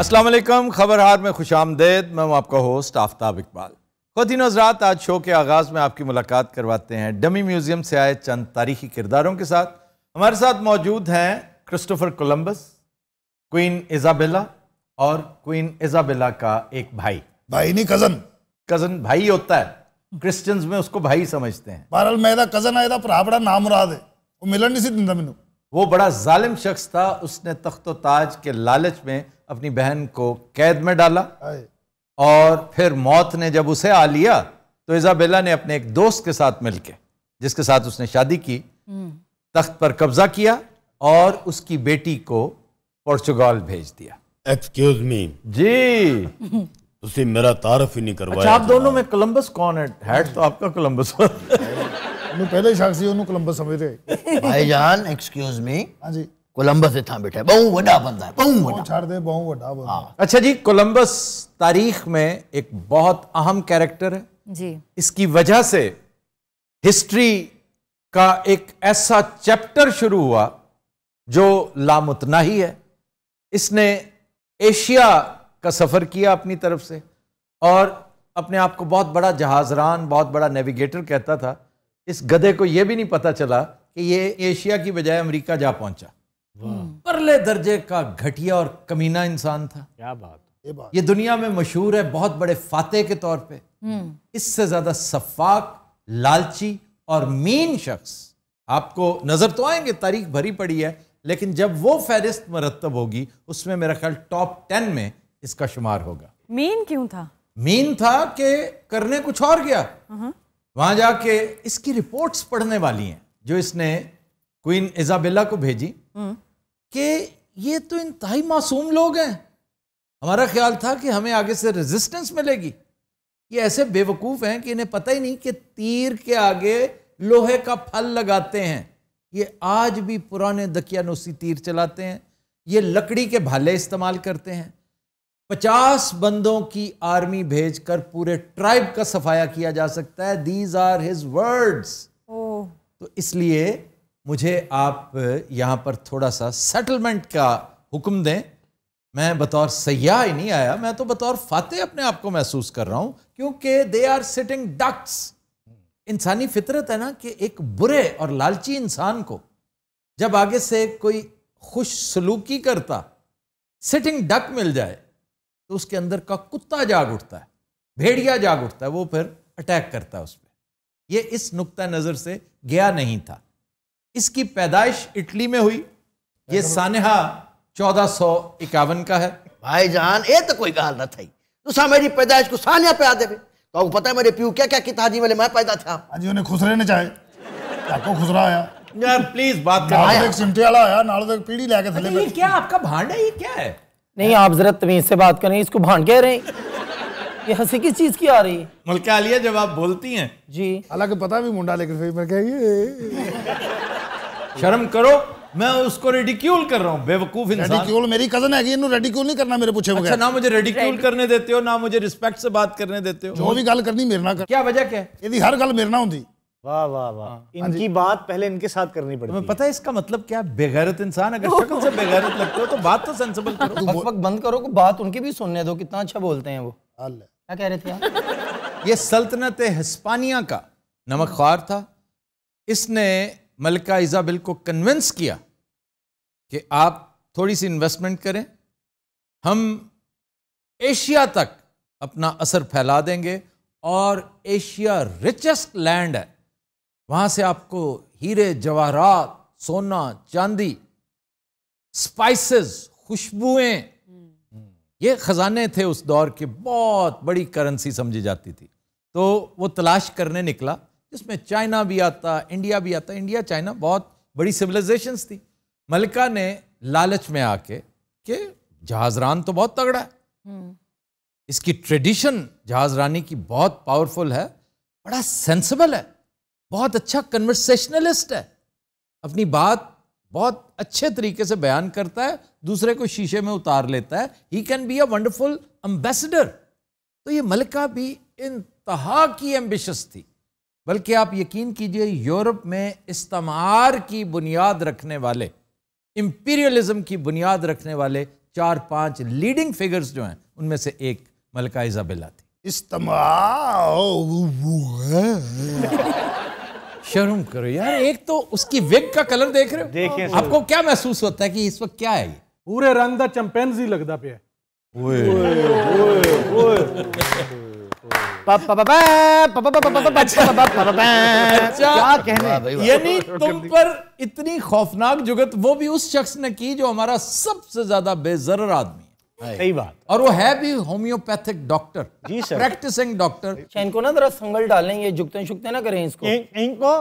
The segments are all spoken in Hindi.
असलम खबर हार में खुश आमदेद मैं हूँ आपका होस्ट आफ्ताब इकबाल ही हजरात आज शो के आगाज़ में आपकी मुलाकात करवाते हैं डमी म्यूज़ियम से आए चंद तारीखी किरदारों के साथ हमारे साथ मौजूद हैं क्रिस्टोफर कोलम्बस क्वीन इजाबेला और क्वीन इजाबेला का एक भाई भाई नहीं कज़न कज़न भाई होता है क्रिश्चियंस में उसको भाई समझते हैं बहरहाल मेरा कज़न आया भरा बड़ा नाम मुराद है वो मिलन नहीं सी दिता मैनू वो बड़ा जालिम शख्स था उसने तख्त ताज के लालच में अपनी बहन को कैद में डाला और फिर मौत ने जब उसे आ लिया तो इजाबेला ने अपने एक दोस्त के साथ मिलके जिसके साथ उसने शादी की हम्म। तख्त पर कब्जा किया और उसकी बेटी को पोर्चुगाल भेज दिया एक्सक्यूज मी जी उसे मेरा तारफ ही नहीं करवाया अच्छा आप दोनों में कोलंबस कौन है हेड तो आपका कोलंबस ਨੂੰ ਪਹਿਲਾ ਹੀ ਸ਼ੱਕ ਸੀ ਉਹਨੂੰ ਕੋਲੰਬਸ ਸਮਝਦੇ ਜਾਨ ਐਕਸਕਿਊਜ਼ ਮੀ ਹਾਂਜੀ ਕੋਲੰਬਸ ਇੱਥਾਂ ਬੈਠਾ ਬਹੁਤ ਵੱਡਾ ਬੰਦਾ ਹੈ ਬਹੁਤ ਵੱਡਾ ਛੱਡ ਦੇ ਬਹੁਤ ਵੱਡਾ ਬੰਦਾ अच्छा जी कोलंबस तारीख में एक बहुत अहम कैरेक्टर है जी इसकी वजह से हिस्ट्री का एक ऐसा चैप्टर शुरू हुआ जो लामुतनाही है इसने एशिया का सफ़र किया अपनी तरफ से और अपने आप को बहुत बड़ा जहाजरान बहुत बड़ा नेविगेटर कहता था इस गधे को यह भी नहीं पता चला कि ये एशिया की बजाय अमेरिका जा पहुंचा परले दर्जे का घटिया और कमीना इंसान था क्या बात ये, बात। ये दुनिया में मशहूर है बहुत बड़े फाते के तौर पे हम्म। इससे ज्यादा सफाक लालची और मीन शख्स आपको नजर तो आएंगे तारीख भरी पड़ी है लेकिन जब वो फहरिस्त मरतब होगी उसमें मेरा ख्याल टॉप टेन में इसका शुमार होगा मीन क्यों था मीन था कि करने कुछ और गया वहाँ जाके इसकी रिपोर्ट्स पढ़ने वाली हैं जो इसने क्वीन इजाबेला को भेजी हम्म। कि ये तो इंतहाई मासूम लोग हैं हमारा ख्याल था कि हमें आगे से रेजिस्टेंस मिलेगी ये ऐसे बेवकूफ़ हैं कि इन्हें पता ही नहीं कि तीर के आगे लोहे का फल लगाते हैं ये आज भी पुराने दकियानोसी तीर चलाते हैं ये लकड़ी के भाले इस्तेमाल करते हैं पचास बंदों की आर्मी भेजकर पूरे ट्राइब का सफाया किया जा सकता है दीज आर हिज वर्ड्स तो इसलिए मुझे आप यहां पर थोड़ा सा सेटलमेंट का हुक्म दें मैं बतौर सयाह ही नहीं आया मैं तो बतौर फाते अपने आप को महसूस कर रहा हूं क्योंकि दे आर सिटिंग डक्स इंसानी फितरत है ना कि एक बुरे और लालची इंसान को जब आगे से कोई खुश सलूकी करता सिटिंग डक मिल जाए तो उसके अंदर का कुत्ता जाग उठता है भेड़िया जाग उठता है वो फिर अटैक करता है उस पर यह इस नुकता नज़र से गया नहीं था इसकी पैदाइश इटली में हुई ये अच्छा। सानहा चौदह सौ इक्यावन का है भाई जान ये तो कोई गाल ना थी तुसा मेरी पैदाइश को सानिया पे आ देवे तो आपको पता है मेरे प्यू क्या क्या किता जी वाले मैं पैदा था हाँ जी उन्हें खुसरे ने चाहे आपको खुसरा आया यार प्लीज बात कर आया एक सिमटे वाला आया नालो तो पीढ़ी लेके थले ये क्या आपका भांड है ये क्या है नहीं आप जरा तमीज से बात करें इसको भांड कह रहे हैं ये हंसी किस चीज की आ रही है मलका आलिया जब आप बोलती हैं जी हालांकि पता भी मुंडा लेकर फिर मैं कह शर्म करो मैं उसको रेडिक्यूल कर रहा हूँ बेवकूफ इंसान रेडिक्यूल मेरी कजन है इन्हें रेडिक्यूल नहीं करना मेरे पूछे अच्छा, ना मुझे रेडिक्यूल करने देते हो ना मुझे रिस्पेक्ट से बात करने देते हो जो भी गल करनी मेरे ना कर क्या वजह क्या यदि हर गल मेरे ना होती वाह वाह वाह हाँ। इनकी बात पहले इनके साथ करनी पड़ती है पता है इसका मतलब क्या बेगैरत इंसान अगर शक्ल से बेगैरत लगते हो तो बात तो सेंसिबल करो वक्त बंद करो को बात उनके भी सुनने दो कितना अच्छा बोलते हैं वो क्या कह रहे थे ये सल्तनत हिस्पानिया का नमक ख्वार था इसने मलिका इजाबिल को कन्विंस किया कि आप थोड़ी सी इन्वेस्टमेंट करें हम एशिया तक अपना असर फैला देंगे और एशिया रिचेस्ट लैंड है वहाँ से आपको हीरे जवाहरात सोना चांदी स्पाइसेस खुशबुएं हम्म। ये ख़जाने थे उस दौर के बहुत बड़ी करेंसी समझी जाती थी तो वो तलाश करने निकला जिसमें चाइना भी आता इंडिया भी आता इंडिया चाइना बहुत बड़ी सिविलाइजेशंस थी मलिका ने लालच में आके कि जहाजरान तो बहुत तगड़ा है हम्म। इसकी ट्रेडिशन जहाजरानी की बहुत पावरफुल है बड़ा सेंसिबल है बहुत अच्छा कन्वर्सेशनलिस्ट है अपनी बात बहुत अच्छे तरीके से बयान करता है दूसरे को शीशे में उतार लेता है he can be a wonderful ambassador तो ये मलिका भी इंतहा की एम्बिशस थी बल्कि आप यकीन कीजिए यूरोप में इस्तेमार की बुनियाद रखने वाले इम्पीरियलिज्म की बुनियाद रखने वाले चार पांच लीडिंग फिगर्स जो हैं उनमें से एक मलका इजाबेला थी इस्तेमाल शर्म करो यार एक तो उसकी विग का कलर देख रहे हो देखिए आपको क्या महसूस होता है कि इस वक्त क्या है पूरे रंग का चंपेन्जी लगता पे है यानी तुम पर इतनी खौफनाक जुगत वो भी उस शख्स ने की जो हमारा सबसे ज्यादा बेजर आदमी सही बात और वो है भी होम्योपैथिक डॉक्टर जी सर प्रैक्टिसिंग डॉक्टर अच्छा, इनको ना जरा संगल डालें ये झुकते झुकते ना करें इसको इन, इनको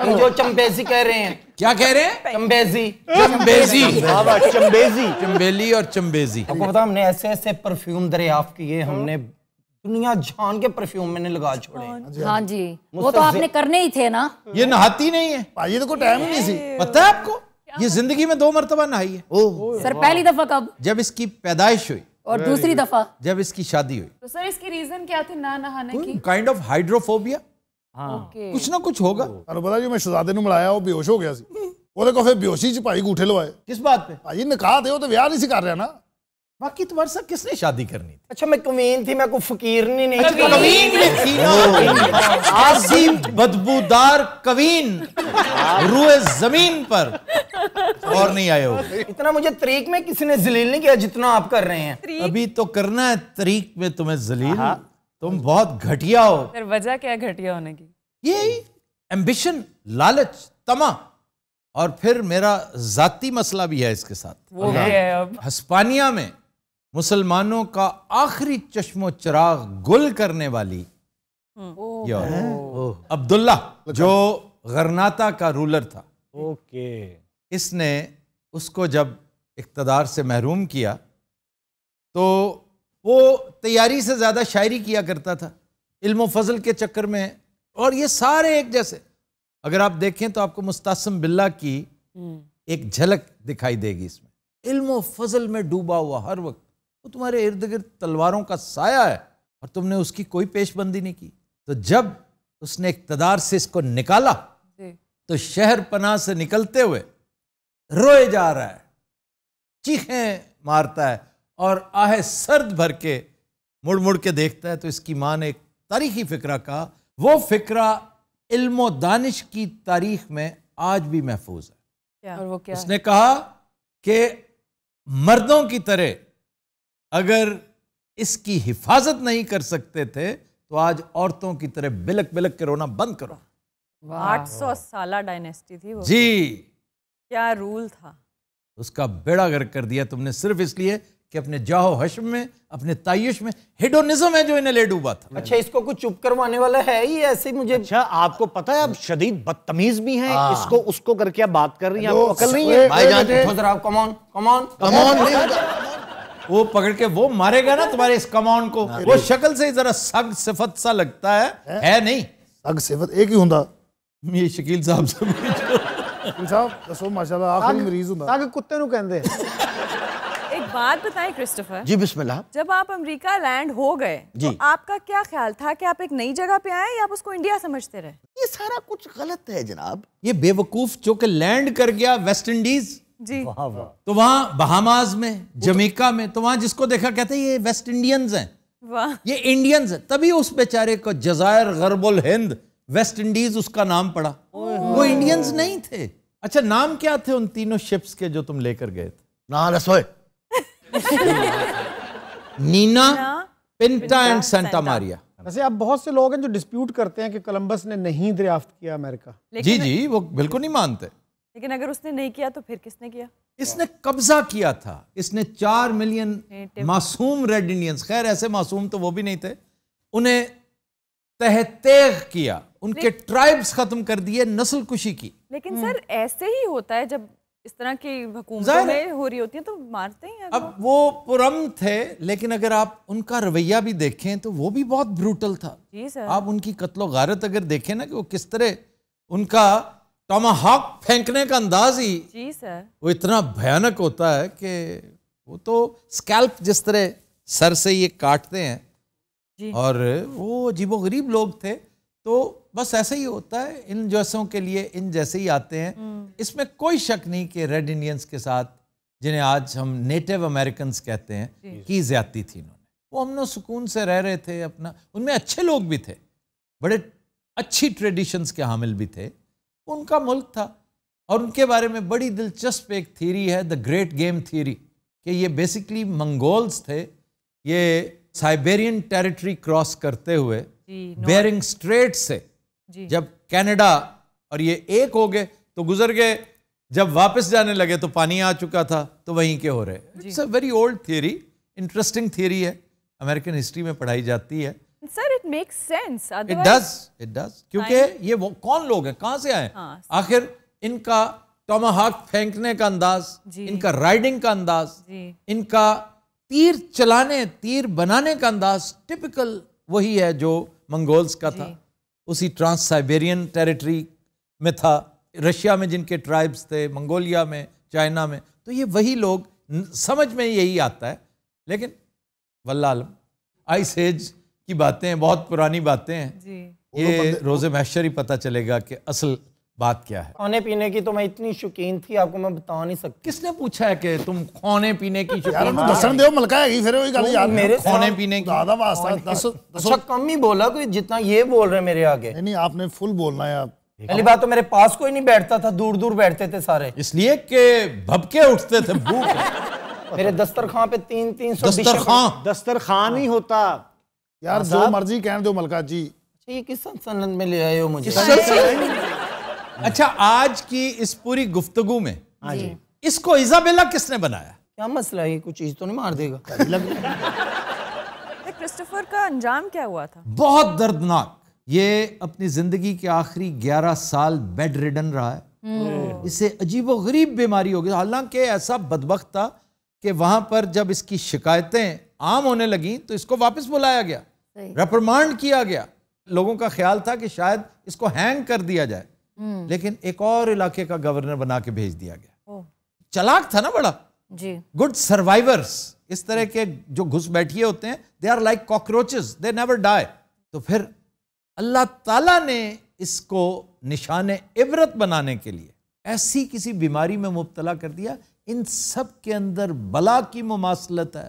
हम जो चंबेजी कह रहे हैं क्या कह रहे हैं चंबेजी चंबेजी हाँ, हाँ, चंबेजी चंबेली और चंबेजी आपको पता हमने ऐसे ऐसे परफ्यूम दरियाफ किए हमने दुनिया जान के परफ्यूम मैंने लगा छोड़े हाँ, हाँ जी वो तो आपने करने ही थे ना ये नहाती नहीं है भाई ये तो कोई टाइम ही नहीं थी पता है आपको ये जिंदगी में दो मरतबा नहाई है ओह सर पहली दफा कब जब इसकी पैदाइश हुई और दूसरी दफा जब इसकी शादी हुई तो सर इसकी रीजन क्या थी ना नहाने की काइंड ऑफ हाइड्रोफोबिया कुछ ना कुछ होगा बता जी मैं शहजादे ਨੂੰ ਮਿਲਾਇਆ ਉਹ ਬੇਹੋਸ਼ ਹੋ ਗਿਆ ਸੀ ਉਹਦੇ ਕੋ ਫਿਰ ਬੇਹੋਸ਼ੀ ਚ ਭਾਈ ਗੂਠੇ ਲਵਾਏ ਕਿਸ ਬਾਤ ਤੇ ਭਾਜੀ ਨਿਕਾਹ ਤੇ ਉਹ ਤੇ ਵਿਆਹ ਨਹੀਂ ਸੀ ਕਰ ਰਿਹਾ ਨਾ बाकी तुम्हारे साथ किसने शादी करनी थी अच्छा मैं कमीन थी मैं कोई फकीर नहीं नहीं अच्छा, कमीन में थी ना हाँ। बदबूदार कवीन रूए जमीन पर और नहीं आए हो इतना मुझे तरीक में किसी ने जलील नहीं किया जितना आप कर रहे हैं अभी तो करना है तरीक में तुम्हें जलील हाँ। तुम बहुत घटिया हो फिर वजह क्या घटिया होने की ये एम्बिशन लालच तमा और फिर मेरा जाती मसला भी है इसके साथ वो है अब हस्पानिया में मुसलमानों का आखिरी चश्मो चराग गुल करने वाली हम्म। अब्दुल्ला जो गरनाता का रूलर था ओके इसने उसको जब इकतदार से महरूम किया तो वो तैयारी से ज़्यादा शायरी किया करता था इल्म फजल के चक्कर में और ये सारे एक जैसे अगर आप देखें तो आपको मुस्तासम बिल्ला की हम्म। एक झलक दिखाई देगी इसमें इल्म फजल में डूबा हुआ हर वक्त वो तुम्हारे इर्द गिर्द तलवारों का साया है और तुमने उसकी कोई पेशबंदी नहीं की तो जब उसने इकतदार से इसको निकाला तो शहर पनाह से निकलते हुए रोए जा रहा है चीखें मारता है और आहे सर्द भर के मुड़ मुड़ के देखता है तो इसकी माँ ने एक तारीखी फ़िक्रा कहा वो फ़िक्रा इल्मो दानिश की तारीख में आज भी महफूज है क्या? और वो क्या उसने है? कहा कि मर्दों की तरह अगर इसकी हिफाजत नहीं कर सकते थे तो आज औरतों की तरह बिलक बिलक के रोना बंद करो आठ सौ साल डायनेस्टी थी वो जी क्या रूल था उसका बेड़ा गर्क कर दिया तुमने सिर्फ इसलिए कि अपने जाहो हशम में अपने तायुश में हेडोनिज्म है जो इन्हें ले डूबा था अच्छा इसको कुछ चुप करवाने वाला है ही ऐसे मुझे अच्छा आपको पता है आप शदीद बदतमीज भी हैं इसको उसको करके आप बात कर रही हैं आपको अकल नहीं है भाई जान जरा कम ऑन वो पकड़ के वो मारेगा ना तुम्हारे इस कमाउंड को वो शक्ल से जरा सग सिफत सा लगता है है, नहीं सग सिफत एक ही होता ये शकील साहब से बात जी जब आप लैंड हो गए तो आपका क्या ख्याल था आप एक नई जगह पे आए या इंडिया समझते रहे सारा कुछ गलत है जनाब ये बेवकूफ जो कि लैंड कर गया वेस्ट इंडीज जी तो वहां बहामाज में जमीका में तो वहां जिसको देखा कहते हैं ये वेस्ट इंडियंस हैं ये इंडियंस है तभी उस बेचारे को जजायर गरबुल हिंद वेस्ट इंडीज उसका नाम पड़ा वो इंडियंस नहीं थे अच्छा नाम क्या थे उन तीनों शिप्स के जो तुम लेकर गए थे ना रसोए Nina Pinta and Santa Maria वैसे अब बहुत से लोग हैं जो डिस्प्यूट करते हैं कि कोलंबस ने नहीं दरियाफ्त किया अमेरिका जी जी वो बिल्कुल नहीं मानते लेकिन अगर उसने नहीं किया तो फिर किसने किया इसने कब्जा किया था इसने चार मिलियन मासूम रेड इंडियंस खैर ऐसे मासूम तो वो भी नहीं थे उन्हें तहतेग किया उनके ट्राइब्स खत्म कर दिए नस्ल कुशी की लेकिन हम्म। सर ऐसे ही होता है जब इस तरह की हुकूमतें हो रही होती हैं तो मारते हैं अब वो पुरम थे लेकिन अगर आप उनका रवैया भी देखें तो वो भी बहुत ब्रूटल था जी सर आप उनकी कत्लो गारत अगर देखें ना कि वो किस तरह उनका टमाहॉक फेंकने का अंदाज ही जी सर वो इतना भयानक होता है कि वो तो स्कैल्प जिस तरह सर से ये काटते हैं जी। और वो अजीबो गरीब लोग थे तो बस ऐसा ही होता है इन जैसों के लिए इन जैसे ही आते हैं हम्म। इसमें कोई शक नहीं कि रेड इंडियंस के साथ जिन्हें आज हम नेटिव अमेरिकन कहते हैं की ज्यादती थी इन्होंने वो हमने सुकून से रह रहे थे अपना उनमें अच्छे लोग भी थे बड़े अच्छी ट्रेडिशंस के हामिल भी थे उनका मुल्क था और उनके बारे में बड़ी दिलचस्प एक थीरी है द ग्रेट गेम थीरी कि ये बेसिकली मंगोल्स थे ये साइबेरियन टेरिटरी क्रॉस करते हुए बेरिंग स्ट्रेट से जब कनाडा और ये एक हो गए तो गुजर गए जब वापस जाने लगे तो पानी आ चुका था तो वहीं के हो रहे it's a very old theory interesting theory है अमेरिकन हिस्ट्री में पढ़ाई जाती है sir it make sense it does it does क्योंकि ये वो कौन लोग हैं कहाँ से आए हाँ, आखिर इनका टमाहाक फेंकने का अंदाज इनका राइडिंग का अंदाज इनका तीर चलाने तीर बनाने का अंदाज टिपिकल वही है जो मंगोल्स का था उसी ट्रांस साइबेरियन टेरिटरी में था रशिया में जिनके ट्राइब्स थे मंगोलिया में चाइना में तो ये वही लोग समझ में यही आता है लेकिन वल्ला आइस एज की बातें बहुत पुरानी बातें हैं तो ये रोज़े महशर ही पता चलेगा कि असल बात क्या है खाने पीने की तो मैं इतनी शौकीन थी आपको मैं बता नहीं सकती किसने पूछा है कि तुम खाने पीने की शौकीन तो दसन मलका है फिर वही गल यार मेरे खाने पीने की ज्यादा वास्ता अच्छा कम ही बोला कोई जितना ये बोल रहे मेरे आगे नहीं आपने फुल बोलना है आप पहली बात तो मेरे पास कोई नहीं बैठता था दूर दूर बैठते थे सारे इसलिए के भबके उठते थे भूख मेरे दस्तरखान पे तीन तीन सौ दस्तरखान दस्तरखान ही होता यार जो मर्जी कहन दो मलका जी अच्छा, ये किस सनसनन में ले आए हो मुझे अच्छा आज की इस पूरी गुफ्तगु में हाँ इसको इजाबेला किसने बनाया क्या मसला है कुछ चीज तो नहीं मार देगा क्रिस्टोफर का अंजाम क्या हुआ था बहुत दर्दनाक ये अपनी जिंदगी के आखिरी 11 साल बेड रिडन रहा है हम्म। इसे अजीब गरीब बीमारी हो गई हालांकि ऐसा बदबक था कि वहां पर जब इसकी शिकायतें आम होने लगी तो इसको वापस बुलाया गया रेप्रमांड किया गया लोगों का ख्याल था कि शायद इसको हैंग कर दिया जाए हम्म। लेकिन एक और इलाके का गवर्नर बना के भेज दिया गया चलाक था ना बड़ा जी गुड सर्वाइवर्स इस तरह के जो घुस बैठिए होते हैं they are like cockroaches they never die तो फिर अल्लाह ताला ने इसको निशान इबरत बनाने के लिए ऐसी किसी बीमारी में मुबतला कर दिया इन सब के अंदर बला की मुमासलत है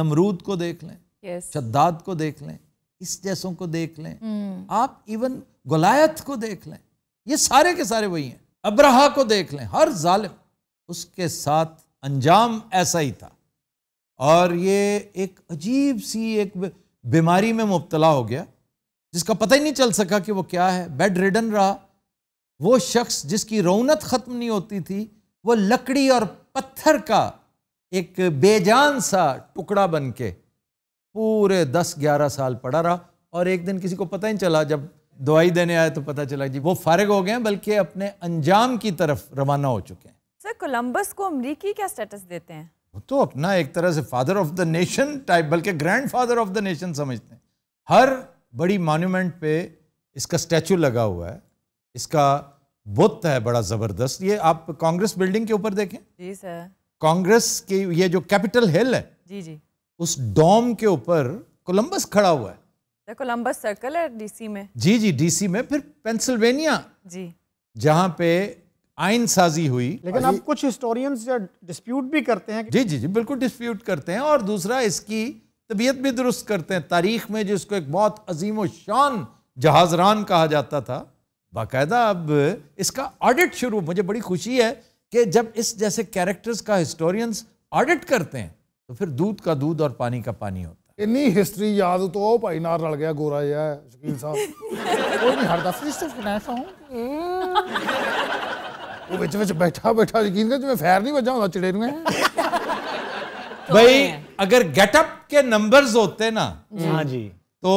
नमरूद को देख लें yes. शद्दाद को देख लें इस जैसों को देख लें हम्म। आप इवन गोलायत को देख लें ये सारे के सारे वही हैं अब्रहा को देख लें हर जालिम उसके साथ अंजाम ऐसा ही था और ये एक अजीब सी एक बीमारी में मुबतला हो गया जिसका पता ही नहीं चल सका कि वो क्या है बेड रिडन रहा वो शख्स जिसकी रौनत ख़त्म नहीं होती थी वो लकड़ी और पत्थर का एक बेजान सा टुकड़ा बन के पूरे दस ग्यारह साल पड़ा रहा और एक दिन किसी को पता ही चला जब दवाई देने आए तो पता चला जी वो फारग हो गए हैं बल्कि अपने अंजाम की तरफ रवाना हो चुके हैं सर कोलंबस को अमरीकी क्या स्टेटस देते हैं वो तो अपना एक तरह से father of the nation type बल्कि grandfather of the nation समझते हैं हर बड़ी मॉन्यूमेंट पे इसका स्टैचू लगा हुआ है इसका बुत है बड़ा ज़बरदस्त ये आप कांग्रेस बिल्डिंग के ऊपर देखें जी सर कांग्रेस की ये जो कैपिटल हिल है जी जी उस डॉम के ऊपर कोलंबस खड़ा हुआ है कोलंबस सर्कल है डीसी में जी जी डीसी में फिर पेंसिल्वेनिया जी जहां पे आइन साजी हुई लेकिन अब कुछ हिस्टोरियंस डिस्प्यूट भी करते हैं जी जी जी बिल्कुल डिस्प्यूट करते हैं और दूसरा इसकी तबीयत भी दुरुस्त करते हैं तारीख में जिसको एक बहुत अजीम व शान जहाजरान कहा जाता था बाकायदा अब इसका ऑडिट शुरू मुझे बड़ी खुशी है कि जब इस जैसे कैरेक्टर्स का हिस्टोरियंस ऑडिट करते हैं तो फिर दूध का दूध और पानी का पानी होता है ਇੰਨੀ ਹਿਸਟਰੀ ਯਾਦ ਤੋਂ ਭਾਈ ਨਾਲ ਰਲ ਗਿਆ ਗੋਰਾ ਜਿਹਾ ਸ਼ਕੀਲ साहब कोई नहीं हरदा फिर ਸਿਰਫ ਕਨੈਸਾ ਹੂੰ ਉਹ ਵਿੱਚ ਵਿੱਚ ਬੈਠਾ बैठा ਯਕੀਨ ਕਰ ਜਿਵੇਂ ਫੈਰ ਨਹੀਂ ਵੱਜਾ ਹੁੰਦਾ ਚਿੜੇ में भाई अगर गेटअप के नंबर्स होते ना हाँ जी तो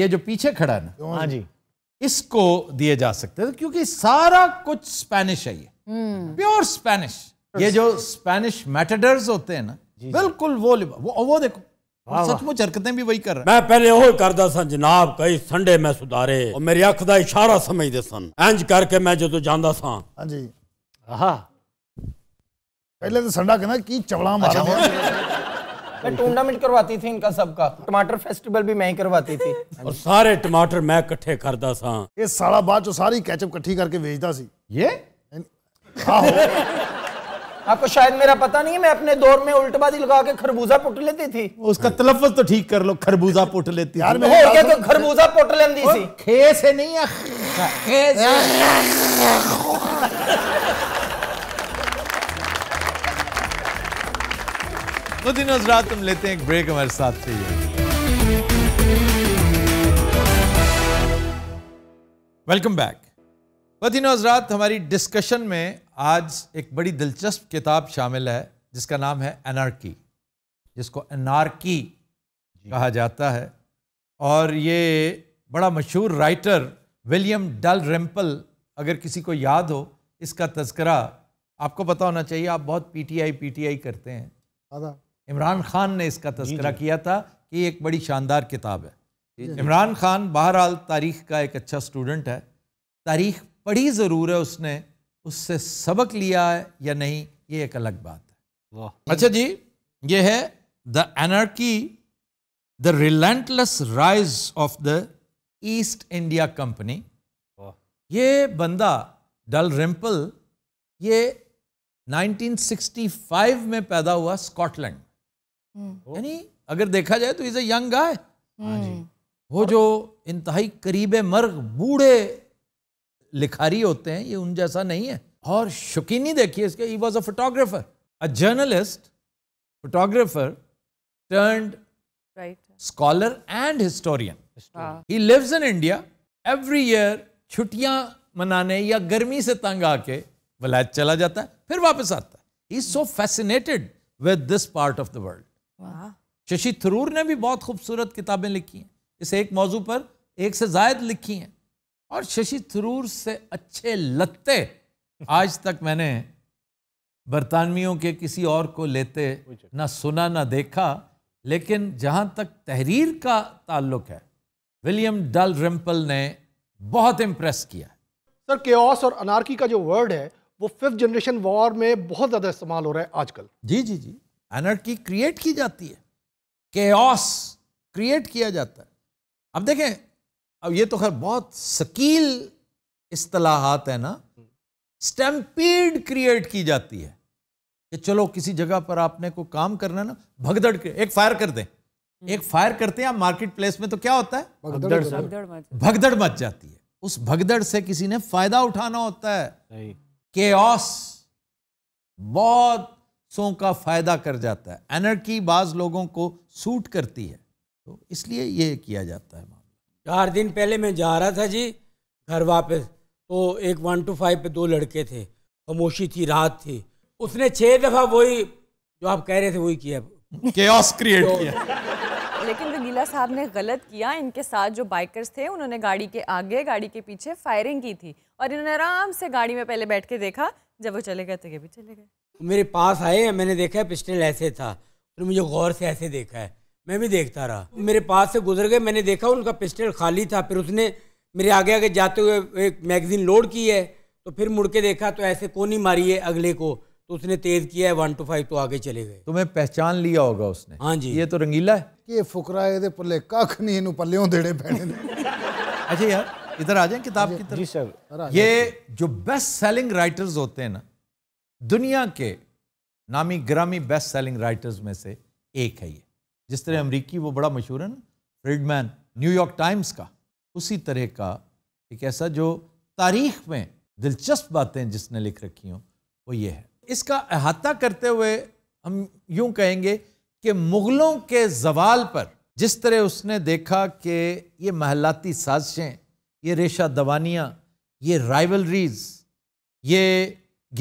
ये जो पीछे खड़ा ना हाँ, हाँ जी इसको दिए जा सकते हैं क्योंकि सारा कुछ स्पेनिश है ये प्योर हम्म। स्पेनिश ये जो स्पेनिश मैटेडर्स होते हैं ना बिल्कुल वो वो वो देखो ਸੱਚਮੁੱਚ ਹਰਕਤਾਂ ਵੀ ਵਹੀ ਕਰ ਰਿਹਾ ਮੈਂ ਪਹਿਲੇ ਉਹ ਕਰਦਾ ਸਾਂ ਜਨਾਬ ਕਈ ਸੰਡੇ ਮੈਂ ਸੁਧਾਰੇ ਔਰ ਮੇਰੀ ਅੱਖ ਦਾ ਇਸ਼ਾਰਾ ਸਮਝਦੇ ਸਨ ਇੰਜ ਕਰਕੇ ਮੈਂ ਜਦੋਂ ਜਾਂਦਾ ਸਾਂ ਹਾਂਜੀ ਆਹਾ पहले तो संडा कहना की चवला मारा अच्छा, मैं टूर्नामेंट करवाती थी इनका सबका टमाटर फेस्टिवल भी मैं ही करवाती थी हाँ और सारे टमाटर मैं इकट्ठे करता सा ये साला बाद जो सारी कैचअप इकट्ठी करके भेजता सी ये आहो आपको शायद मेरा पता नहीं है मैं अपने दौर में उल्टबाजी लगा के खरबूजा पुट लेती थी उसका तलफ तो ठीक कर लो खरबूजा पुट लेती यार मैं क्या तो खरबूजा पुट लेती थी खे से नहीं है खे से दिन रात तुम लेते हैं एक ब्रेक हमारे साथ चाहिए वेलकम बैक वतिन हजरात हमारी डिस्कशन में आज एक बड़ी दिलचस्प किताब शामिल है जिसका नाम है एनार्की जिसको एनार्की कहा जाता है और ये बड़ा मशहूर राइटर विलियम डल रेम्पल अगर किसी को याद हो इसका तस्करा आपको पता होना चाहिए आप बहुत पीटीआई पीटीआई करते हैं इमरान खान ने इसका तस्करा किया था कि एक बड़ी शानदार किताब है इमरान खान बहरहाल तारीख का एक अच्छा स्टूडेंट है तारीख पढ़ी ज़रूर है उसने उससे सबक लिया है या नहीं ये एक अलग बात है अच्छा जी ये है the anarchy the relentless rise of the East India Company ये बंदा डल रिम्पल ये 1965 में पैदा हुआ स्कॉटलैंड हम्म। यानी अगर देखा जाए तो इज अ यंग गाय वो जो इंतहाई करीब मर्ग बूढ़े लिखारी होते हैं ये उन जैसा नहीं है और शौकीनी देखिए इसके he was a photographer a journalist photographer turned scholar and historian he lives in India every year छुट्टियां मनाने या गर्मी से तंग आके वलायत चला जाता है फिर वापस आता है he so fascinated with this part of the world Shashi Tharoor ने भी बहुत खूबसूरत किताबें लिखी हैं इस एक मौजू पर एक से जायद लिखी हैं और शशि थरूर से अच्छे लगते आज तक मैंने बरतानवियों के किसी और को लेते ना सुना ना देखा लेकिन जहाँ तक तहरीर का ताल्लुक है विलियम डल रिम्पल ने बहुत इम्प्रेस किया सर ऑस और अनारकी का जो वर्ड है वो फिफ्थ जनरेशन वॉर में बहुत ज़्यादा इस्तेमाल हो रहा है आजकल जी जी जी अनारकी क्रिएट की जाती है केओस क्रिएट किया जाता है अब देखें अब ये तो खैर बहुत शकील असलाहत है ना स्टैम्पीड क्रिएट की जाती है कि चलो किसी जगह पर आपने को काम करना है ना भगदड़ एक फायर कर दें हम्म। एक फायर करते हैं आप मार्केट प्लेस में तो क्या होता है भगदड़ भगदड़, भगदड़ मच जाती है उस भगदड़ से किसी ने फायदा उठाना होता है के बहुत सो का फायदा कर जाता है एनर्जी बाज लोगों को सूट करती है तो इसलिए ये किया जाता है चार दिन पहले मैं जा रहा था जी घर वापस तो एक वन टू फाइव पे दो लड़के थे खामोशी थी रात थी उसने छः दफ़ा वही जो आप कह रहे थे वही किया केओस क्रिएट तो, किया लेकिन जो गीला साहब ने गलत किया इनके साथ जो बाइकर्स थे उन्होंने गाड़ी के आगे गाड़ी के पीछे फायरिंग की थी और इन्होंने आराम से गाड़ी में पहले बैठ के देखा जब वो चले गए तो ये भी चले गए मेरे पास आए मैंने देखा पिस्टल ऐसे था फिर तो मुझे गौर से ऐसे देखा है मैं भी देखता रहा मेरे पास से गुजर गए मैंने देखा उनका पिस्टल खाली था फिर उसने मेरे आगे आगे जाते हुए एक मैगजीन लोड की है तो फिर मुड़ के देखा तो ऐसे कोनी मारी है अगले को तो उसने तेज किया है वन टू फाइव तो आगे चले गए तुम्हें तो पहचान लिया होगा उसने हाँ जी ये तो रंगीला है ये फुकरा ये पल्ले कख नहीं पल्ले देने पैने अच्छा यार इधर आ जाए किताब की तरफ सर ये जो बेस्ट सेलिंग राइटर्स होते हैं ना दुनिया के नामी ग्रामी बेस्ट सेलिंग राइटर्स में से एक है ये जिस तरह अमरीकी वो बड़ा मशहूर है ना फ्रीडमैन न्यूयॉर्क टाइम्स का उसी तरह का एक ऐसा जो तारीख में दिलचस्प बातें जिसने लिख रखी हों वो ये है इसका अहाता करते हुए हम यूं कहेंगे कि मुग़लों के जवाल पर जिस तरह उसने देखा कि ये महलाती साजिशें ये रेशा दवानियाँ ये राइवलरीज ये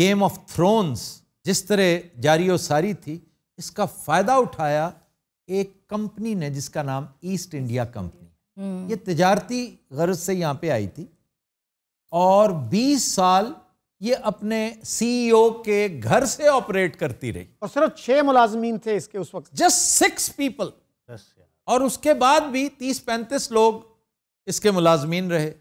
गेम ऑफ थ्रोन्स जिस तरह जारी सारी थी इसका फ़ायदा उठाया एक कंपनी ने जिसका नाम ईस्ट इंडिया कंपनी हम्म। ये तजारती गर्ज से यहाँ पे आई थी और 20 साल ये अपने सीईओ e के घर से ऑपरेट करती रही और सिर्फ छह मुलाजमीन थे इसके उस वक्त जस्ट सिक्स पीपल और उसके बाद भी तीस पैंतीस लोग इसके मुलाजमीन रहे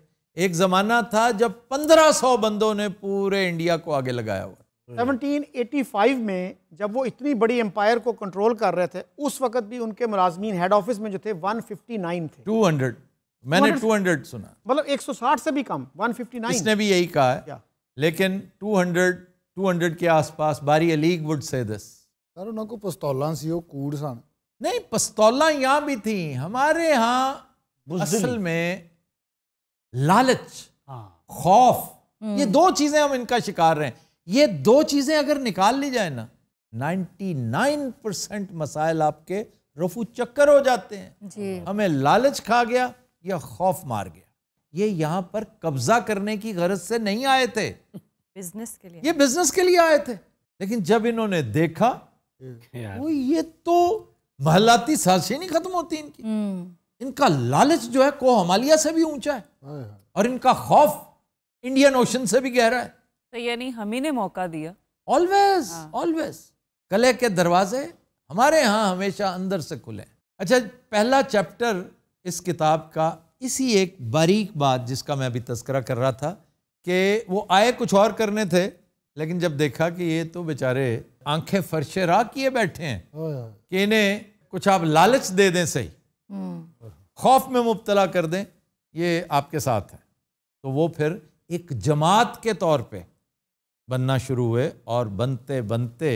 एक ज़माना था जब पंद्रह सौ बंदों ने पूरे इंडिया को आगे लगाया हुआ 1785 हम्म। में जब वो इतनी बड़ी एम्पायर को कंट्रोल कर रहे थे उस वक्त भी उनके मुलाजमीन हेड ऑफिस में जो थे 159 थे 200 मैंने 200 सुना मतलब 160 से भी कम 159 इसने भी यही कहा है yeah. लेकिन 200 200 के आसपास बारी अलीग वुड से दिस सर ਉਹਨਾਂ ਕੋ ਪਿਸਤੌਲਾਂ ਸੀ ਉਹ ਕੂੜ ਸਨ यहाँ भी थी हमारे यहाँ असल में लालच हाँ। खौफ ये हम्म। दो चीजें हम इनका शिकार रहे हैं ये दो चीज़ें अगर निकाल ली जाए ना 99 परसेंट मसाइल आपके रफू चक्कर हो जाते हैं हमें लालच खा गया या खौफ मार गया ये यहां पर कब्जा करने की गरज से नहीं आए थे बिजनेस के लिए ये बिजनेस के लिए आए थे लेकिन जब इन्होंने देखा वो ये तो महलाती साजिशें नहीं खत्म होती इनकी हम्म। इनका लालच जो है को हमालिया से भी ऊंचा है हाँ। और इनका खौफ इंडियन ओशन से भी गहरा है तो यानी हम ही ने मौका दिया ऑलवेज ऑलवेज कले के दरवाजे हमारे यहाँ हमेशा अंदर से खुले अच्छा पहला चैप्टर इस किताब का इसी एक बारीक बात जिसका मैं अभी तस्करा कर रहा था कि वो आए कुछ और करने थे लेकिन जब देखा कि ये तो बेचारे आंखें फर्शे राह किए बैठे हैं कि इन्हें कुछ आप लालच दे दें सही हम्म। खौफ में मुबतला कर दें ये आपके साथ है तो वो फिर एक जमात के तौर पे बनना शुरू हुए और बनते बनते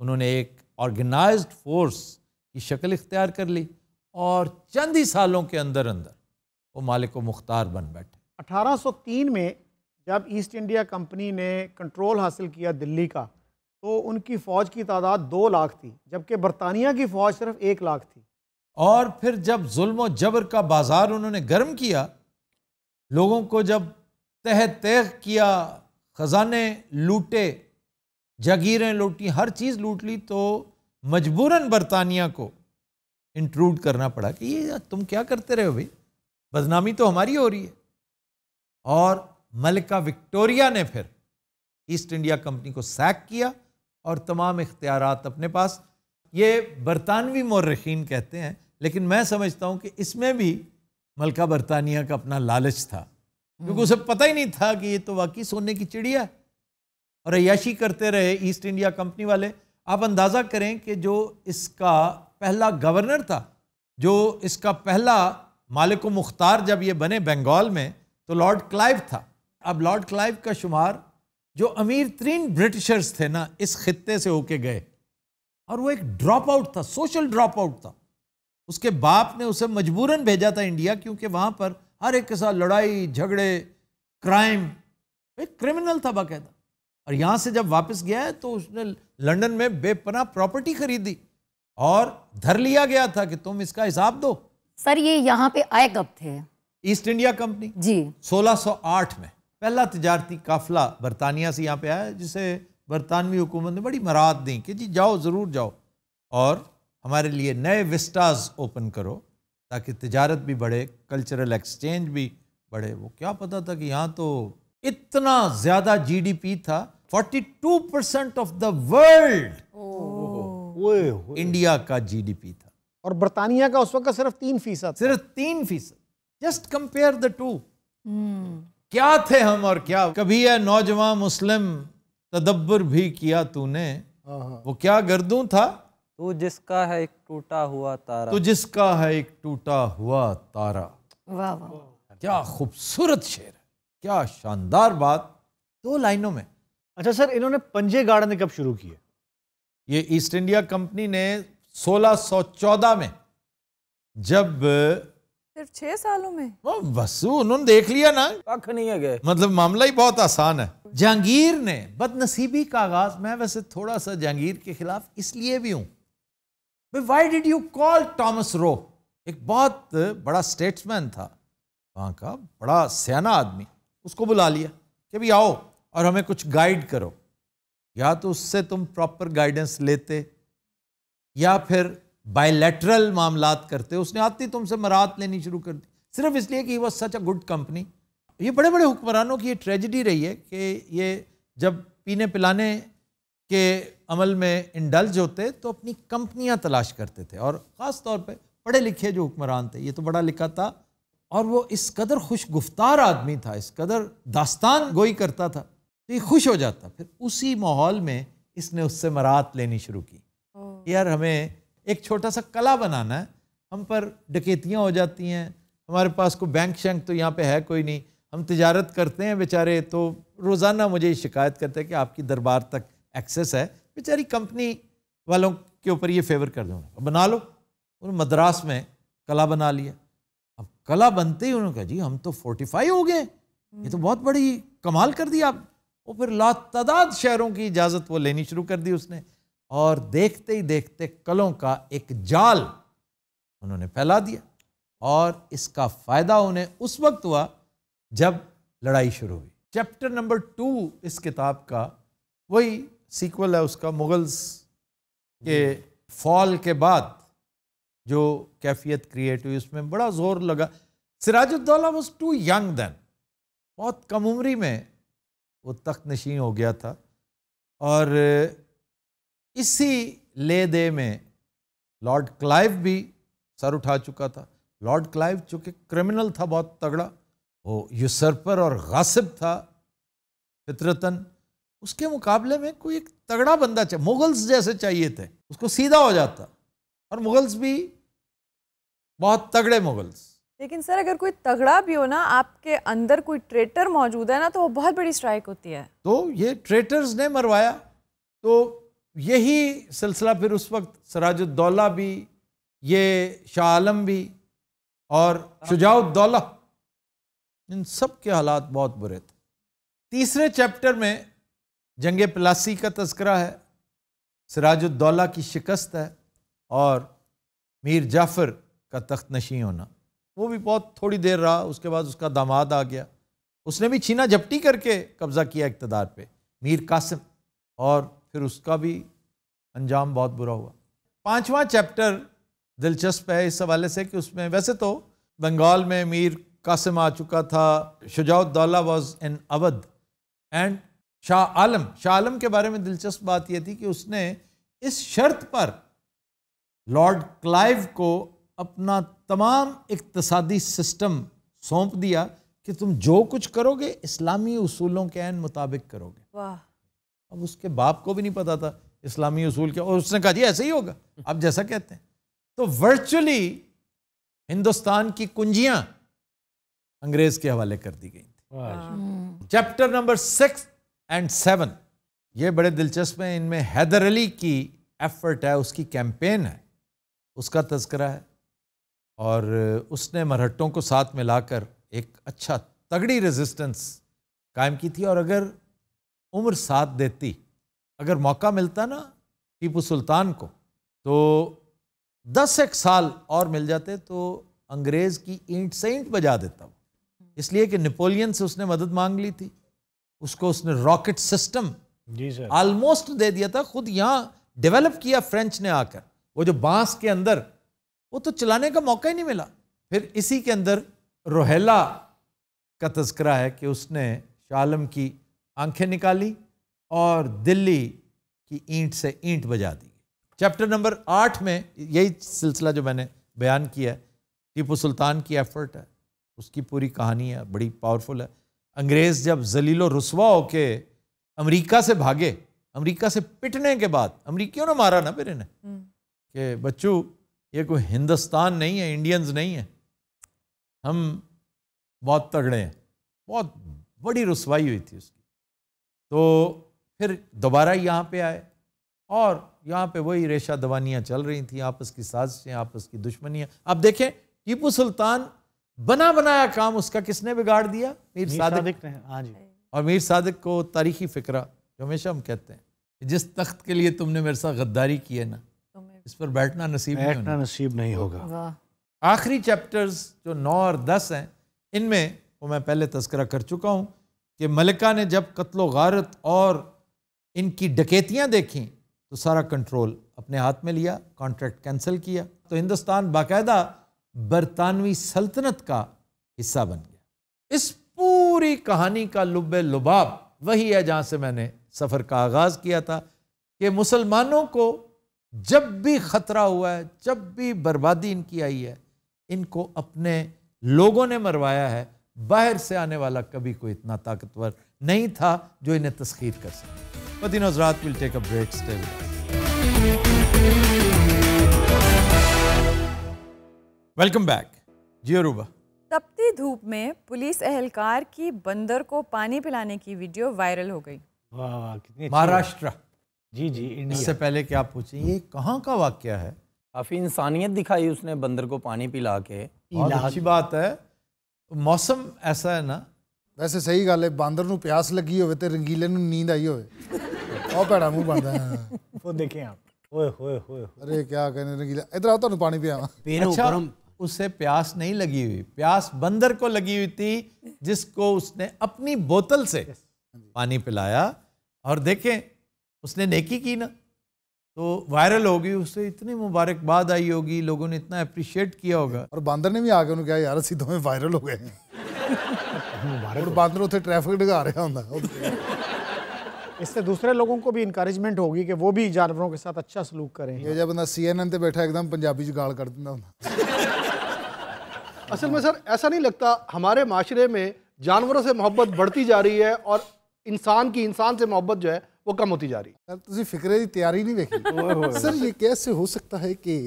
उन्होंने एक ऑर्गेनाइज फोर्स की शक्ल इख्तियार कर ली और चंद ही सालों के अंदर अंदर वो मालिक मुख्तार बन बैठे 1803 में जब ईस्ट इंडिया कंपनी ने कंट्रोल हासिल किया दिल्ली का तो उनकी फ़ौज की तादाद दो लाख थी जबकि बरतानिया की फ़ौज सिर्फ एक लाख थी और फिर जब जुल्म जबर का बाज़ार उन्होंने गर्म किया लोगों को जब तह तह किया ख़जाने लूटे जागीरें लूटी हर चीज़ लूट ली तो मजबूरन बरतानिया को इंट्रूड करना पड़ा कि ये तुम क्या करते रहे हो भाई बदनामी तो हमारी हो रही है और मलिका विक्टोरिया ने फिर ईस्ट इंडिया कंपनी को सैक किया और तमाम इख्तियार अपने पास ये बरतानवी मौरखीन कहते हैं लेकिन मैं समझता हूँ कि इसमें भी मलका बरतानिया का अपना लालच था क्योंकि उसे पता ही नहीं था कि ये तो वाकई सोने की चिड़िया है और अयाशी करते रहे ईस्ट इंडिया कंपनी वाले आप अंदाज़ा करें कि जो इसका पहला गवर्नर था जो इसका पहला मालिक मुख्तार जब ये बने बंगाल में तो लॉर्ड क्लाइव था अब लॉर्ड क्लाइव का शुमार जो अमीर तरीन ब्रिटिशर्स थे ना इस खत्े से होके गए और वो एक ड्रॉप आउट था सोशल ड्रॉप आउट था उसके बाप ने उसे मजबूरन भेजा था इंडिया क्योंकि वहाँ पर हर एक के साथ लड़ाई झगड़े क्राइम एक क्रिमिनल था बाकायदा और यहाँ से जब वापस गया है तो उसने लंदन में बेपना प्रॉपर्टी खरीदी और धर लिया गया था कि तुम इसका हिसाब दो सर ये यहाँ पे आए कब थे ईस्ट इंडिया कंपनी जी 1608 में पहला तजारती काफिला बरतानिया से यहाँ पे आया जिसे बरतानवी हुकूमत ने बड़ी मराहत दी कि जी जाओ ज़रूर जाओ और हमारे लिए नए विस्टाज ओपन करो ताकि तजारत भी बढ़े कल्चरल एक्सचेंज भी बढ़े वो क्या पता था कि यहाँ तो इतना ज़्यादा जीडीपी था 42 percent of the world India का जीडीपी था और बर्तानिया का उस वक्त सिर्फ तीन फीसद सिर्फ तीन फीसद जस्ट कंपेयर द टू क्या थे हम और क्या कभी यह नौजवान मुस्लिम तदब्बर भी किया तूने हाँ, हाँ। वो क्या गर्दू था तू जिसका है एक टूटा हुआ तारा तो जिसका है एक टूटा हुआ तारा वाह वाह क्या खूबसूरत शेर है क्या शानदार बात दो लाइनों में अच्छा सर इन्होंने पंजे गाड़ने कब शुरू किए ये ईस्ट इंडिया कंपनी ने 1614 में जब सिर्फ छह सालों में वो बस उन्होंने देख लिया ना कख नहीं है गए मतलब मामला ही बहुत आसान है जहांगीर ने बदनसीबी का आगाज मैं वैसे थोड़ा सा जहांगीर के खिलाफ इसलिए भी हूँ why did you call Thomas Roe एक बहुत बड़ा स्टेट्समैन था वहाँ का बड़ा सयाना आदमी उसको बुला लिया कि भाई आओ और हमें कुछ गाइड करो या तो उससे तुम प्रॉपर गाइडेंस लेते या फिर बायलैटरल मामलात करते उसने आती तुमसे मरात लेनी शुरू कर दी सिर्फ इसलिए कि वह सच अ गुड कंपनी ये बड़े बड़े हुक्मरानों की ये ट्रेजिडी रही है कि ये जब पीने पिलाने के अमल में इंडल्ज होते तो अपनी कंपनियां तलाश करते थे और ख़ास तौर पे पढ़े लिखे जो हुक्मरान थे ये तो बड़ा लिखा था और वो इस कदर खुश गुफ्तार आदमी था इस कदर दास्तान गोई करता था तो ये खुश हो जाता फिर उसी माहौल में इसने उससे मरात लेनी शुरू की यार हमें एक छोटा सा कला बनाना है हम पर डकैतियाँ हो जाती हैं हमारे पास कोई बैंक शैंक तो यहाँ पर है कोई नहीं हम तजारत करते हैं बेचारे तो रोज़ाना मुझे शिकायत करते हैं कि आपकी दरबार तक एक्सेस है बेचारी कंपनी वालों के ऊपर ये फेवर कर दें बना लो उन्होंने मद्रास में कला बना लिया अब कला बनते ही उन्होंने कहा जी हम तो फोर्टिफाई हो गए ये तो हम्म। बहुत बड़ी कमाल कर दी आप वो फिर लातदाद शहरों की इजाज़त वो लेनी शुरू कर दी उसने और देखते ही देखते कलों का एक जाल उन्होंने फैला दिया और इसका फ़ायदा उन्हें उस वक्त हुआ जब लड़ाई शुरू हुई चैप्टर नंबर टू इस किताब का वही सीक्वल है उसका मुग़ल्स के फॉल के बाद जो कैफियत क्रिएट हुई उसमें बड़ा ज़ोर लगा Sirajuddaulah was too young then बहुत कम उम्री में वो तख्त नशीन हो गया था और इसी ले दे में लॉर्ड क्लाइव भी सर उठा चुका था लॉर्ड क्लाइव चूँकि क्रिमिनल था बहुत तगड़ा वो यूसरपर और गासिब था फितरतन उसके मुकाबले में कोई एक तगड़ा बंदा चाहिए मुगल्स जैसे चाहिए थे उसको सीधा हो जाता और मुगल्स भी बहुत तगड़े मुगल्स लेकिन सर अगर कोई तगड़ा भी हो ना आपके अंदर कोई ट्रेटर मौजूद है ना तो वो बहुत बड़ी स्ट्राइक होती है तो ये ट्रेटर्स ने मरवाया तो यही सिलसिला फिर उस वक्त सराजुद्दौला भी ये शाह आलम भी और शुजाउद्दौला इन सब के हालात बहुत बुरे थे तीसरे चैप्टर में जंग पलासी का तस्करा है सराजुद्दौला की शिकस्त है और मीर जाफ़र का तख्त नशी होना वो भी बहुत थोड़ी देर रहा उसके बाद उसका दामाद आ गया उसने भी छीना झपटी करके कब्ज़ा किया इकतदार पे मीर कासिम और फिर उसका भी अंजाम बहुत बुरा हुआ पाँचवा चैप्टर दिलचस्प है इस हवाले से कि उसमें वैसे तो बंगाल में मीर कासिम आ चुका था Shujauddaulah was in Awadh and Shah Alam Shah Alam के बारे में दिलचस्प बात यह थी कि उसने इस शर्त पर लॉर्ड क्लाइव को अपना तमाम इकतसादी सिस्टम सौंप दिया कि तुम जो कुछ करोगे इस्लामी उसूलों के एन मुताबिक करोगे अब उसके बाप को भी नहीं पता था इस्लामी उसूल क्या और उसने कहा जी ऐसे ही होगा आप जैसा कहते हैं तो वर्चुअली हिंदुस्तान की कुंजियां अंग्रेज के हवाले कर दी गई थी chapter number six and seven ये बड़े दिलचस्प हैं इनमें हैदर अली की एफर्ट है उसकी कैंपेन है उसका तस्करा है और उसने मरहट्टों को साथ में कर एक अच्छा तगड़ी रेजिस्टेंस कायम की थी और अगर उम्र साथ देती अगर मौका मिलता ना टीपू सुल्तान को तो दस एक साल और मिल जाते तो अंग्रेज़ की ईंट से ईंट बजा देता वो इसलिए कि नेपोलियन से उसने मदद मांग ली थी उसको उसने रॉकेट सिस्टम जी सर ऑलमोस्ट दे दिया था खुद यहाँ डेवलप किया फ्रेंच ने आकर वो जो बांस के अंदर वो तो चलाने का मौका ही नहीं मिला फिर इसी के अंदर रोहेला का तस्करा है कि उसने शालम की आंखें निकाली और दिल्ली की ईंट से ईंट बजा दी चैप्टर नंबर आठ में यही सिलसिला जो मैंने बयान किया है टीपू सुल्तान की एफर्ट है उसकी पूरी कहानी है बड़ी पावरफुल है अंग्रेज़ जब जलीलो रसवा होके अमेरिका से भागे अमेरिका से पिटने के बाद अमरीकियों ने मारा ना फिर इन्हें हम्म। कि बच्चू ये कोई हिंदुस्तान नहीं है इंडियंस नहीं है हम बहुत तगड़े हैं बहुत बड़ी रसवाई हुई थी उसकी तो फिर दोबारा यहाँ पे आए और यहाँ पे वही रेशा दवानियाँ चल रही थी आपस की साजिशें आपस की दुश्मनियाँ आप देखें टीपू सुल्तान बना बनाया काम उसका किसने बिगाड़ दिया मीर, मीर सादिक ने हाँ जी और मीर सादिक को तारीखी फिक्रा जो हमेशा हम कहते हैं जिस तख्त के लिए तुमने मेरे साथ गद्दारी की है ना इस पर बैठना नसीब बैठना नसीब नहीं होगा आखिरी चैप्टर्स जो नौ और दस हैं इनमें वो मैं पहले तस्करा कर चुका हूँ कि मलिका ने जब कत्लो गारत और इनकी डकैतियाँ देखी तो सारा कंट्रोल अपने हाथ में लिया कॉन्ट्रैक्ट कैंसिल किया तो हिंदुस्तान बाकायदा बरतानवी सल्तनत का हिस्सा बन गया इस पूरी कहानी का लुब लुबाब वही है जहाँ से मैंने सफ़र का आगाज़ किया था कि मुसलमानों को जब भी ख़तरा हुआ है जब भी बर्बादी इनकी आई है इनको अपने लोगों ने मरवाया है बाहर से आने वाला कभी कोई इतना ताकतवर नहीं था जो इन्हें तस्खीर कर सके पतिन हजरात will take a break stay welcome back जी अरूबा तपती धूप में पुलिस अहलकार की बंदर को पानी पिलाने की वीडियो वायरल हो गई वाह वाह कितनी महाराष्ट्र जी जी इंडिया इससे पहले क्या पूछे ये कहाँ का वाक्य है काफ़ी इंसानियत दिखाई उसने बंदर को पानी पिला के अच्छी बात है मौसम ऐसा है ना ਵੈਸੇ ਸਹੀ ਗੱਲ ਹੈ ਬਾਂਦਰ ਨੂੰ ਪਿਆਸ ਲੱਗੀ ਹੋਵੇ रंगीले नु नींद आई ਆਈ ਹੋਵੇ ਉਹ ਭੈੜਾ ਮੂੰਹ ਬਣਦਾ ਉਹ ਦੇਖੇ ਆਪ ਓਏ ਹੋਏ ਹੋਏ ਅਰੇ ਕੀ ਕਹਿੰਦੇ ਰੰਗੀਲਾ ਇਧਰ ਆ ਤੁਹਾਨੂੰ ਪਾਣੀ ਪਿਆਵਾਂ ਪੀਣੋ ਗਰਮ उसे प्यास नहीं लगी हुई प्यास बंदर को लगी हुई थी जिसको उसने अपनी बोतल से हाँ पानी पिलाया और देखें उसने नेकी की ना तो वायरल होगी उससे इतनी मुबारकबाद आई होगी लोगों ने इतना अप्रिशिएट किया होगा और बंदर ने भी आगे उन्होंने कहा यार सीधों तो में वायरल हो गए और बांदर उसे ट्रैफिक डगा रहा होंगे इससे दूसरे लोगों को भी इंकरेजमेंट होगी कि वो भी जानवरों के साथ अच्छा सलूक करें ये जब बंदा सीएनएन पे बैठा एकदम पंजाबी च गाल कर दिंदा असल में सर ऐसा नहीं लगता हमारे माशरे में जानवरों से मोहब्बत बढ़ती जा रही है और इंसान की इंसान से मोहब्बत जो है वो कम होती जा रही है तुझे फिक्रे की तैयारी नहीं देखी सर ये कैसे हो सकता है कि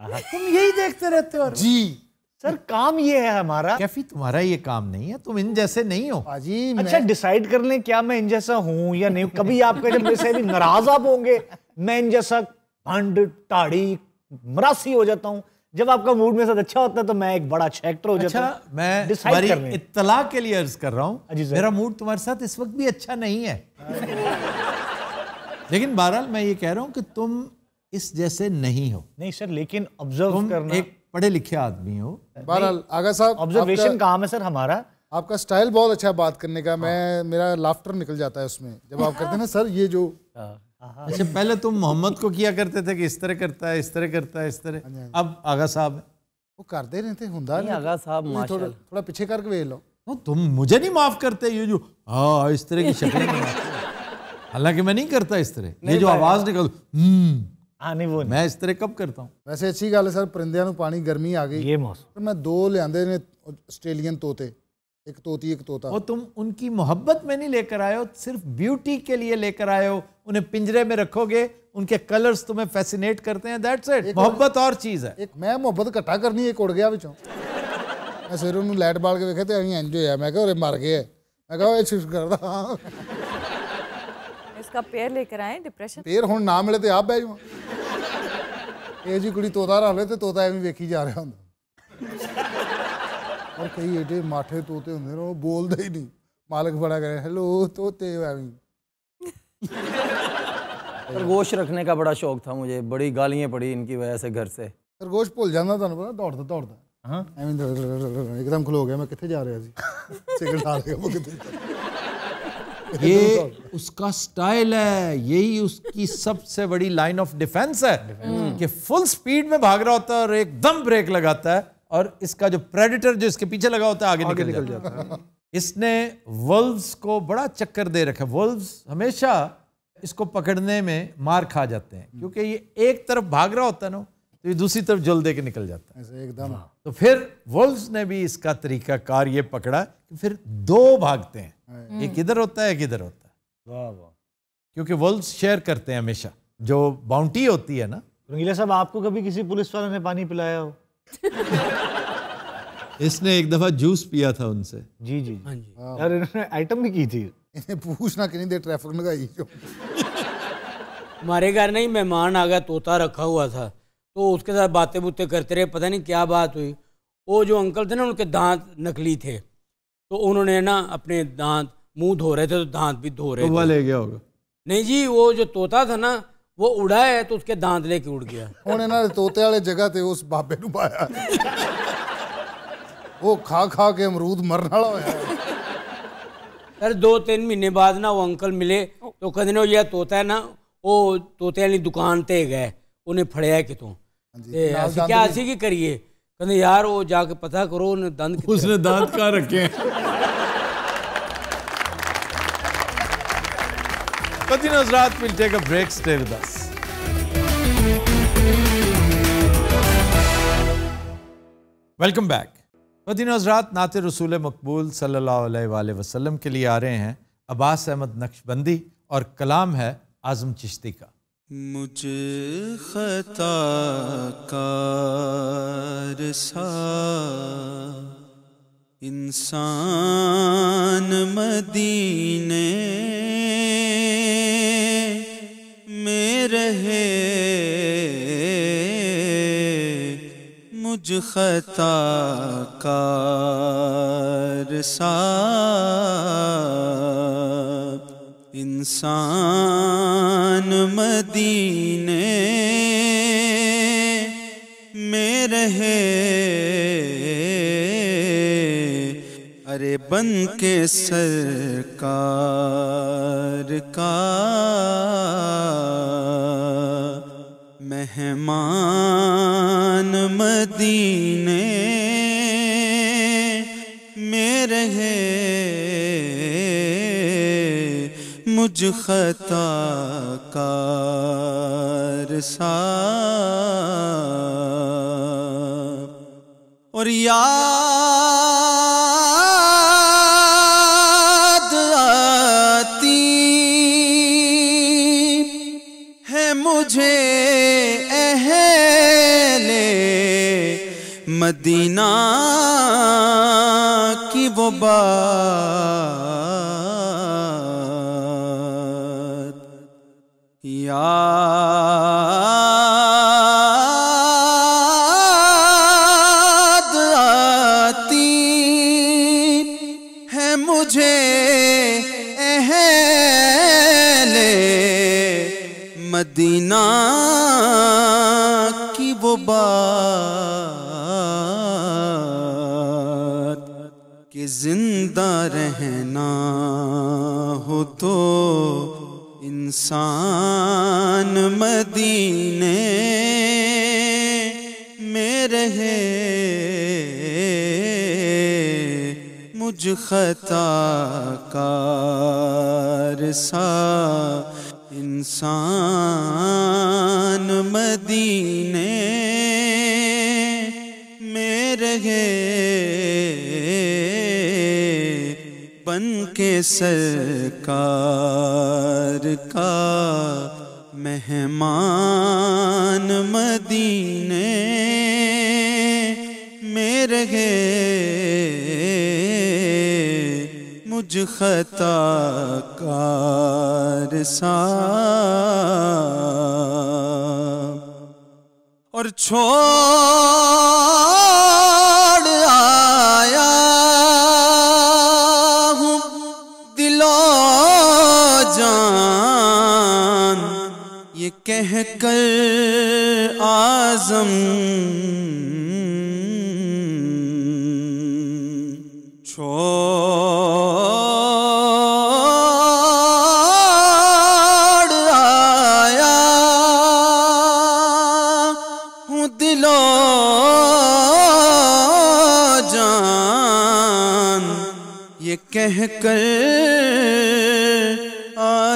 तुम यही देखते रहते हो जी सर काम ये है हमारा क्या तुम्हारा ये काम नहीं है तुम इन जैसे नहीं हो जी अच्छा डिसाइड कर ले क्या मैं इन जैसा हूँ या नहीं कभी आपके जब मेरे से भी नाराज आप होंगे मैं इन जैसा भंड ताड़ी मरासी हो जाता हूँ जब आपका मूड में साथ अच्छा होता है तो मैं एक बड़ा अच्छा एक्टर हो जाता अच्छा, मैं तुम्हारी इतला के लिए अर्ज कर रहा हूँ हाँ मेरा मूड तुम्हारे साथ इस वक्त भी अच्छा नहीं है लेकिन बहरहाल मैं ये कह रहा हूँ कि तुम इस जैसे नहीं हो नहीं सर लेकिन ऑब्जर्व करना एक पढ़े लिखे आदमी हो बहरहाल आगा साहब ऑब्जर्वेशन काम है सर हमारा आपका स्टाइल बहुत अच्छा है बात करने का मैं मेरा लाफ्टर निकल जाता है उसमें जब आप हाँ। करते हैं ना सर ये जो हाँ। अच्छा पहले तुम मोहम्मद को किया करते थे कि इस तरह करता है इस तरह करता है इस तरह हाँ हाँ अब आगा साहब वो करते रहते थे हुंदा नहीं आगा साहब माशाल्लाह थोड़ा, पीछे करके वे लो तो तुम मुझे नहीं माफ करते ये जो हां इस तरह की शक्ल हालांकि मैं नहीं करता इस तरह ये जो आवाज निकल हम हम्म, आने हाँ, वो मैं इस तरह कब करता हूं वैसे अच्छी गल है सर परिंदियां नु पानी गर्मी आ गई ये मौसम मैं दो ले ने ऑस्ट्रेलियन तोते एक तोती एक तोता और तुम उनकी मोहब्बत में नहीं लेकर आए हो सिर्फ ब्यूटी के लिए लेकर आए हो उन्हें पिंजरे में रखोगे उनके कलर्स तुम्हें फैसिनेट करते हैं दैट्स इट मोहब्बत और चीज है एक मैं मोहब्बत इकट्ठा करनी एक उड़ गया बिचो मैं ਸਵੇਰ उन्होंने लाइट बाल के देखे ਤੇ अभी ਇੰਜ है मैं ਕਿਹਾ मर गए मैं ਮੈਂ ਕਿਹਾ ਇਹ ਸ਼ਿਸ਼ हाँ इसका पेयर लेकर आए डिप्रेशन पेयर हूँ ना मिले तो आप ਬਹਿ ਜਾਵਾਂ ਇਹ ਜੀ ਕੁੜੀ ਤੋਤਾ ਰੱਖ ਲੈ ਤੇ ਤੋਤਾ ਐਵੇਂ ਵੇਖੀ ਜਾ ਰਿਹਾ ਹੁੰਦਾ और कई एडे माठे तोते होंगे ना वो बोलते ही नहीं मालक बड़ा करे हेलो तोते खरगोश रखने का बड़ा शौक था मुझे बड़ी गालियाँ पड़ी इनकी वजह से घर से खरगोश भूल जाता था पता दौड़ता दौड़ता हाँ एकदम हो गया मैं कितने जा रहा जी सिगरेट ये उसका स्टाइल है यही उसकी सबसे बड़ी लाइन ऑफ डिफेंस है कि फुल स्पीड में भाग रहा होता है और एकदम ब्रेक लगाता है और इसका जो प्रेडिटर जो इसके पीछे लगा होता है आगे, आगे निकल, निकल जाता जाता है इसने वर्ल्व्स को बड़ा चक्कर दे रखा वर्ल्व्स हमेशा इसको पकड़ने में मार खा जाते हैं क्योंकि ये एक तरफ भाग रहा होता है ना तो ये दूसरी तरफ जल दे के निकल जाता है एकदम हाँ। तो फिर वर्ल्व्स ने भी इसका तरीका कार ये पकड़ा कि फिर दो भागते हैं हाँ। एक इधर होता है एक इधर होता है वाह क्योंकि वर्ल्व्स शेयर करते हैं हमेशा जो बाउंटी होती है ना रंगीला साहब आपको कभी किसी पुलिस वाले ने पानी पिलाया हो इसने एक दफा जूस पिया था उनसे जी जी हाँ जी हाँ। और इन्होंने आइटम भी की थी इन्हें पूछना कि नहीं दे ट्रैफिक में गई लगाई हमारे घर नहीं मेहमान आ गया तोता रखा हुआ था तो उसके साथ बातें बुतें करते रहे पता नहीं क्या बात हुई वो जो अंकल थे ना उनके दांत नकली थे तो उन्होंने ना अपने दांत मुंह धो रहे थे तो दांत भी धो रहे थे ले गया होगा नहीं जी वो जो तोता था ना वो उड़ा है तो उसके दांत लेके उड़ गया हूँ इन्होंने तोते वाले जगह थे उस बाबे पाया वो खा खा के अमरूद मरने वाला हो अरे दो तीन महीने बाद ना वो अंकल मिले तो कहते ने यह तोता है ना वो तोते वाली दुकान ते गए उन्हें फड़िया कितों हाँ क्या ऐसी की करिए कहते यार वो जाके पता करो उन्हें दंद उसने दांत का रखे हैं Continuous Rath will take a break. Stay with us. Welcome back मदीन हजरात नात रसूल मकबूल सल्ला वसलम के लिए आ रहे हैं अब्बास अहमद नक्शबंदी और कलाम है आज़म चिश्ती का मुझे खता इंसान मदीने रहे मुझ खता कार इंसान मदीने में रहे अरे बन के सरकार का मेहमान मदीने में रहे मुझ खता कार सा और यार الله खताकार सा इंसान मदीने में रहे बन के सरकार का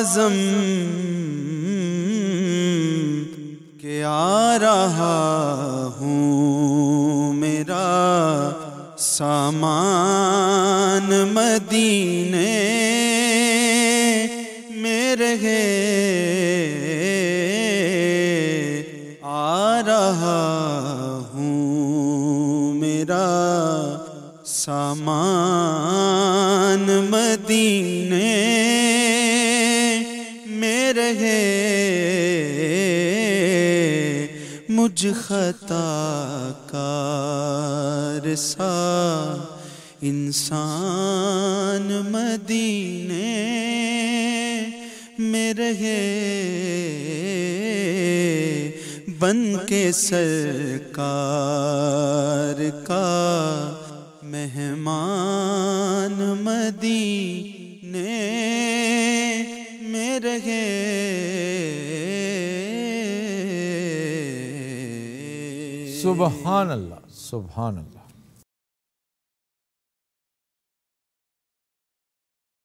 आजम के आ रहा हूँ मेरा सामान मदी खताकार सा इंसान मदीने में रहे बन के सरकार का सुबहान अल्लाह सुबहान अल्लाह